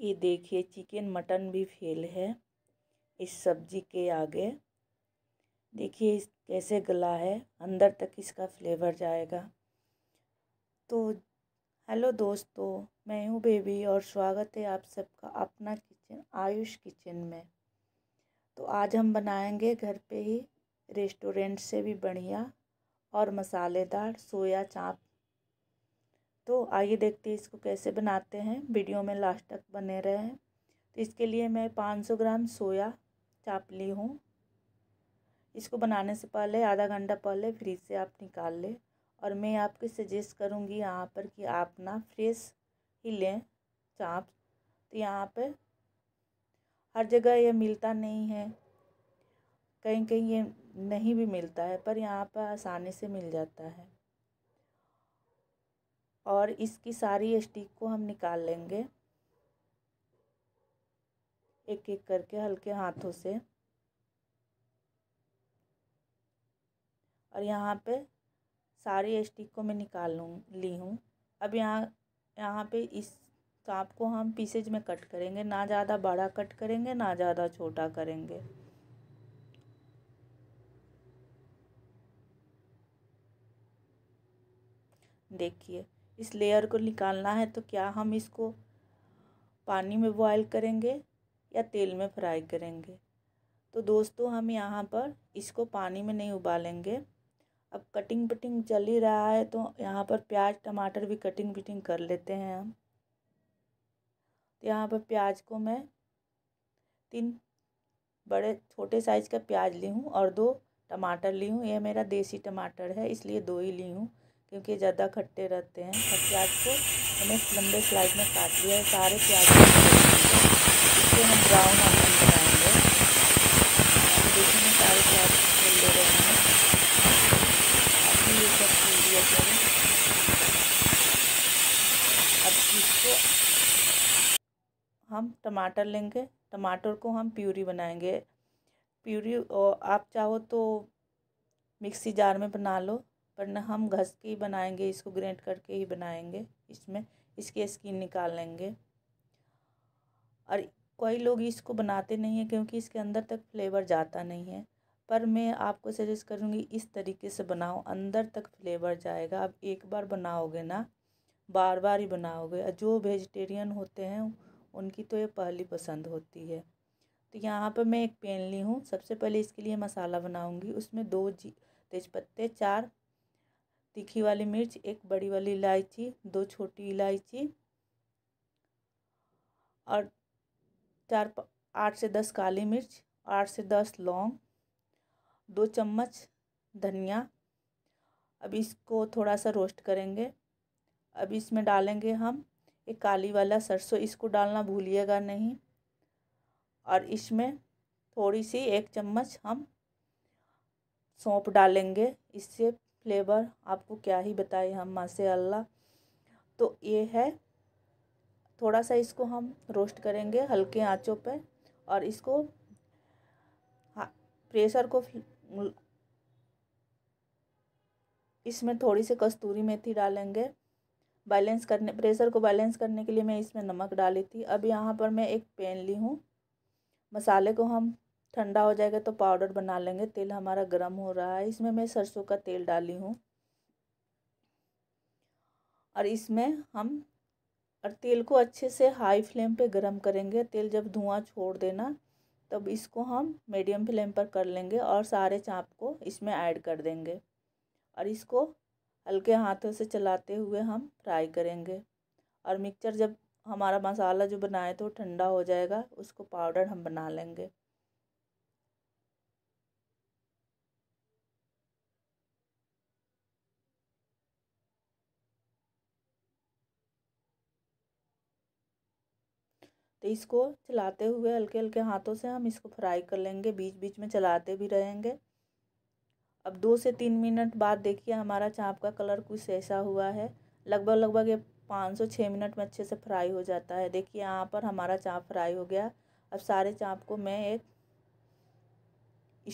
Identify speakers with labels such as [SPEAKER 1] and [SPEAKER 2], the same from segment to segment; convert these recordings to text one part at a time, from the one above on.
[SPEAKER 1] ये देखिए chicken mutton भी फेल है इस सब्जी के आगे देखिए इस कैसे गला है अंदर तक इसका फ्लेवर जाएगा तो हेलो दोस्तों मैं हूँ बेबी और स्वागत है आप सबका अपना किचन आयुष किचन में तो आज हम बनाएंगे घर पे ही रेस्टोरेंट से भी बढ़िया और मसालेदार सोया चाप तो आइए देखते हैं इसको कैसे बनाते हैं वीडियो में लास्ट तक बने रहे हैं तो इसके लिए मैं 500 ग्राम सोया चाप ली हूँ इसको बनाने से पहले आधा घंटा पहले फ्रिज से आप निकाल लें और मैं आपको सजेस्ट करूँगी यहाँ पर कि आप ना फ्रेश ही लें चाप तो यहाँ पर हर जगह ये मिलता नहीं है कहीं कहीं ये नहीं भी मिलता है पर यहाँ पर आसानी से मिल जाता है और इसकी सारी स्टिक को हम निकाल लेंगे एक एक करके हल्के हाथों से और यहाँ पे सारी स्टिक को मैं निकाल लूँ ली हूँ अब यहाँ यहाँ पे इस सांप को हम पीसेज में कट करेंगे ना ज़्यादा बड़ा कट करेंगे ना ज़्यादा छोटा करेंगे देखिए इस लेयर को निकालना है तो क्या हम इसको पानी में बॉयल करेंगे या तेल में फ्राई करेंगे तो दोस्तों हम यहाँ पर इसको पानी में नहीं उबालेंगे अब कटिंग पटिंग चल ही रहा है तो यहाँ पर प्याज टमाटर भी कटिंग पिटिंग कर लेते हैं हम तो यहाँ पर प्याज को मैं तीन बड़े छोटे साइज़ का प्याज ली हूँ और दो टमाटर ली हूँ यह मेरा देसी टमाटर है इसलिए दो ही ली हूँ क्योंकि ज़्यादा खट्टे रहते हैं और प्याज को मैंने लंबे स्लाइस में काट लिया है सारे प्याज इसको हम ब्राउन ऑनियन बनाएंगे देखिए मैं सारे प्याज ले रहे हैं अभी ये सब दिया करें अब इसको हम टमाटर लेंगे टमाटर को हम प्यूरी बनाएंगे प्यूरी आप चाहो तो मिक्सी जार में बना लो वरना हम घस के ही बनाएंगे इसको ग्रेंड करके ही बनाएंगे इसमें इसकी स्किन निकाल लेंगे और कोई लोग इसको बनाते नहीं हैं क्योंकि इसके अंदर तक फ्लेवर जाता नहीं है पर मैं आपको सजेस्ट करूँगी इस तरीके से बनाओ अंदर तक फ्लेवर जाएगा आप एक बार बनाओगे ना बार बार ही बनाओगे और जो वेजिटेरियन होते हैं उनकी तो ये पहली पसंद होती है तो यहाँ पर मैं एक पेन ली हूँ सबसे पहले इसके लिए मसाला बनाऊँगी उसमें दो जी तेज़पत्ते चार तीखी वाली मिर्च एक बड़ी वाली इलायची दो छोटी इलायची और चार आठ से दस काली मिर्च आठ से दस लौंग दो चम्मच धनिया अब इसको थोड़ा सा रोस्ट करेंगे अब इसमें डालेंगे हम एक काली वाला सरसों इसको डालना भूलिएगा नहीं और इसमें थोड़ी सी एक चम्मच हम सौंप डालेंगे इससे फ्लेवर आपको क्या ही बताए हम माशा अल्लाह तो ये है थोड़ा सा इसको हम रोस्ट करेंगे हल्के आँचों पे और इसको प्रेशर को इसमें थोड़ी सी कस्तूरी मेथी डालेंगे बैलेंस करने प्रेशर को बैलेंस करने के लिए मैं इसमें नमक डाली थी अब यहाँ पर मैं एक पैन ली हूँ मसाले को हम ठंडा हो जाएगा तो पाउडर बना लेंगे तेल हमारा गर्म हो रहा है इसमें मैं सरसों का तेल डाली हूँ और इसमें हम और तेल को अच्छे से हाई फ्लेम पे गरम करेंगे तेल जब धुआं छोड़ देना तब इसको हम मीडियम फ्लेम पर कर लेंगे और सारे चाँप को इसमें ऐड कर देंगे और इसको हल्के हाथों से चलाते हुए हम फ्राई करेंगे और मिक्सचर जब हमारा मसाला जो बनाए तो ठंडा हो जाएगा उसको पाउडर हम बना लेंगे तो इसको चलाते हुए हल्के हल्के हाथों से हम इसको फ्राई कर लेंगे बीच बीच में चलाते भी रहेंगे अब दो से तीन मिनट बाद देखिए हमारा चाँप का कलर कुछ ऐसा हुआ है लगभग लगभग ये पाँच सौ छः मिनट में अच्छे से फ्राई हो जाता है देखिए यहाँ पर हमारा चाँप फ्राई हो गया अब सारे चाँप को मैं एक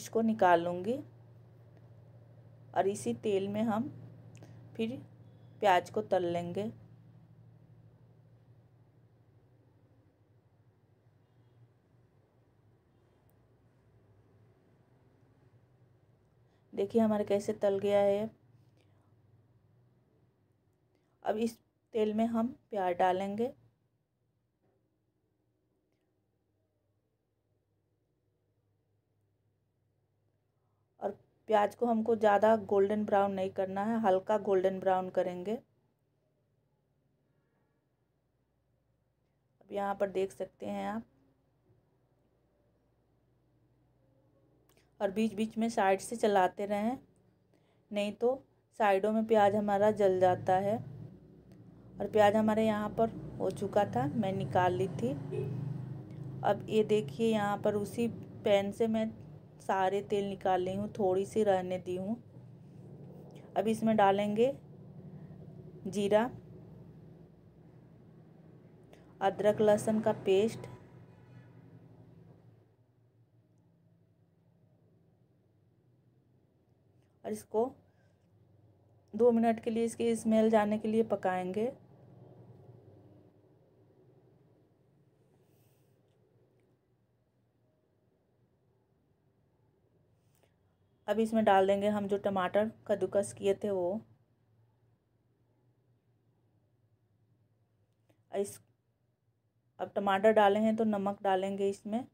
[SPEAKER 1] इसको निकाल लूँगी और इसी तेल में हम फिर प्याज को तल लेंगे देखिए हमारा कैसे तल गया है अब इस तेल में हम प्याज डालेंगे और प्याज को हमको ज़्यादा गोल्डन ब्राउन नहीं करना है हल्का गोल्डन ब्राउन करेंगे अब यहाँ पर देख सकते हैं आप और बीच बीच में साइड से चलाते रहें नहीं तो साइडों में प्याज हमारा जल जाता है और प्याज हमारे यहाँ पर हो चुका था मैं निकाल ली थी अब ये देखिए यहाँ पर उसी पैन से मैं सारे तेल निकाल ली हूँ थोड़ी सी रहने दी हूँ अब इसमें डालेंगे जीरा अदरक लहसुन का पेस्ट इसको दो मिनट के लिए इसकी स्मेल जाने के लिए पकाएंगे अब इसमें डाल देंगे हम जो टमाटर कद्दूकस किए थे वो इस अब टमाटर डाले हैं तो नमक डालेंगे इसमें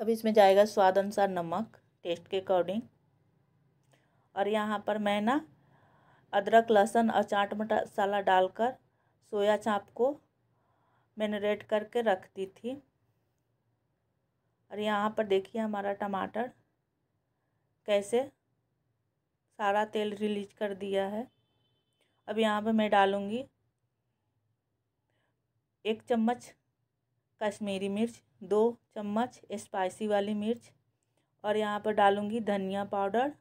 [SPEAKER 1] अब इसमें जाएगा स्वाद अनुसार नमक टेस्ट के अकॉर्डिंग और यहाँ पर मैं ना अदरक लहसुन और चाट मसाला डालकर सोया चाप को मैनरेट करके रख दी थी और यहाँ पर देखिए हमारा टमाटर कैसे सारा तेल रिलीज कर दिया है अब यहाँ पर मैं डालूँगी एक चम्मच कश्मीरी मिर्च दो चम्मच स्पाइसी वाली मिर्च और यहाँ पर डालूँगी धनिया पाउडर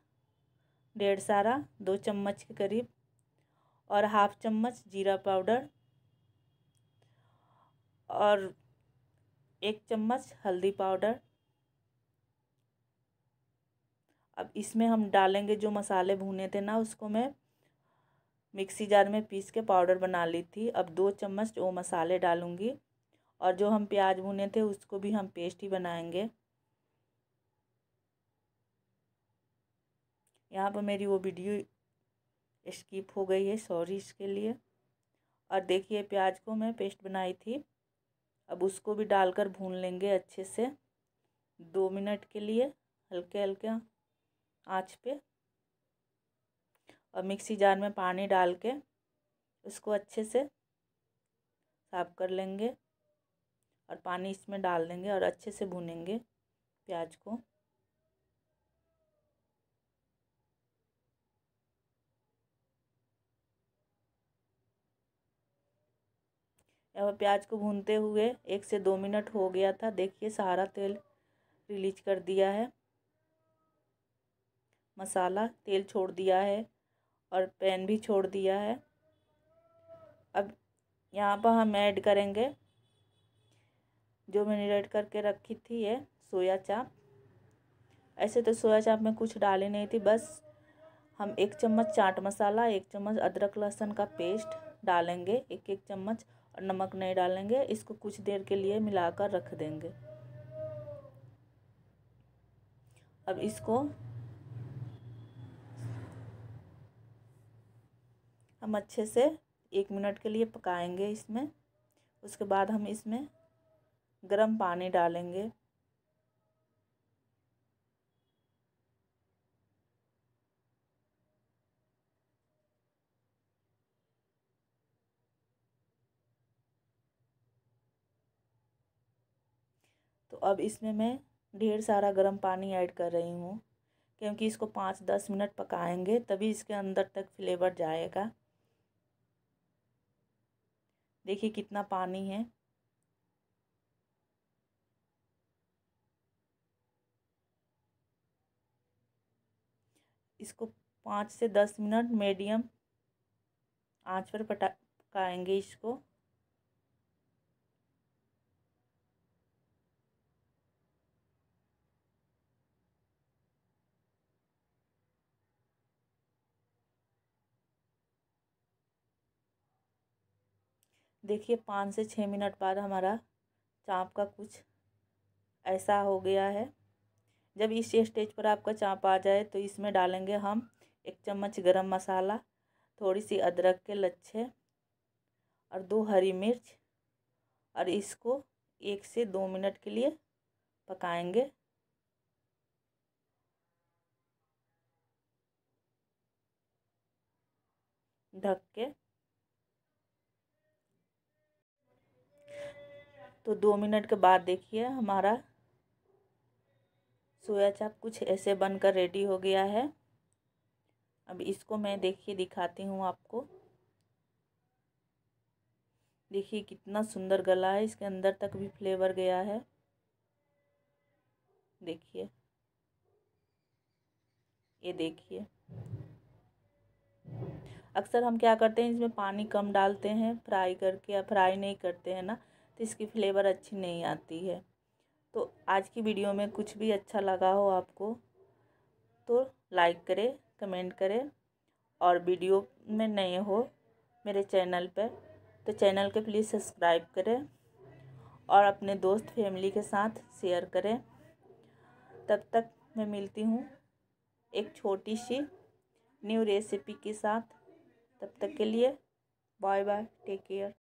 [SPEAKER 1] डेढ़ सारा दो चम्मच के करीब और हाफ चम्मच जीरा पाउडर और एक चम्मच हल्दी पाउडर अब इसमें हम डालेंगे जो मसाले भुने थे ना उसको मैं मिक्सी जार में पीस के पाउडर बना ली थी अब दो चम्मच वो मसाले डालूँगी और जो हम प्याज भुने थे उसको भी हम पेस्ट ही बनाएंगे यहाँ पर मेरी वो वीडियो स्किप हो गई है सॉरी इसके लिए और देखिए प्याज को मैं पेस्ट बनाई थी अब उसको भी डालकर भून लेंगे अच्छे से दो मिनट के लिए हल्के हल्के आँच पे और मिक्सी जार में पानी डाल के उसको अच्छे से साफ कर लेंगे और पानी इसमें डाल देंगे और अच्छे से भूनेंगे प्याज को अब प्याज को भूनते हुए एक से दो मिनट हो गया था देखिए सारा तेल रिलीज कर दिया है मसाला तेल छोड़ दिया है और पैन भी छोड़ दिया है अब यहाँ पर हम ऐड करेंगे जो मैंने रेड करके रखी थी ये सोया चाप ऐसे तो सोया चाप में कुछ डाली नहीं थी बस हम एक चम्मच चाट मसाला एक चम्मच अदरक लहसुन का पेस्ट डालेंगे एक एक चम्मच और नमक नहीं डालेंगे इसको कुछ देर के लिए मिलाकर रख देंगे अब इसको हम अच्छे से एक मिनट के लिए पकाएंगे इसमें उसके बाद हम इसमें गर्म पानी डालेंगे तो अब इसमें मैं ढेर सारा गर्म पानी ऐड कर रही हूँ क्योंकि इसको पाँच दस मिनट पकाएंगे तभी इसके अंदर तक फ्लेवर जाएगा देखिए कितना पानी है इसको पाँच से दस मिनट मीडियम आंच पर पटा पकाएंगे इसको देखिए पाँच से छः मिनट बाद हमारा चाप का कुछ ऐसा हो गया है जब इस स्टेज पर आपका चाँप आ जाए तो इसमें डालेंगे हम एक चम्मच गरम मसाला थोड़ी सी अदरक के लच्छे और दो हरी मिर्च और इसको एक से दो मिनट के लिए पकाएंगे ढक के तो दो मिनट के बाद देखिए हमारा सोया चाप कुछ ऐसे बनकर रेडी हो गया है अब इसको मैं देखिए दिखाती हूँ आपको देखिए कितना सुंदर गला है इसके अंदर तक भी फ्लेवर गया है देखिए ये देखिए अक्सर हम क्या करते हैं इसमें पानी कम डालते हैं फ्राई करके या फ्राई नहीं करते हैं ना तो इसकी फ्लेवर अच्छी नहीं आती है तो आज की वीडियो में कुछ भी अच्छा लगा हो आपको तो लाइक करें कमेंट करें और वीडियो में नए हो मेरे चैनल पर तो चैनल के प्लीज़ सब्सक्राइब करें और अपने दोस्त फैमिली के साथ शेयर करें तब तक मैं मिलती हूँ एक छोटी सी न्यू रेसिपी के साथ तब तक के लिए बाय बाय टेक केयर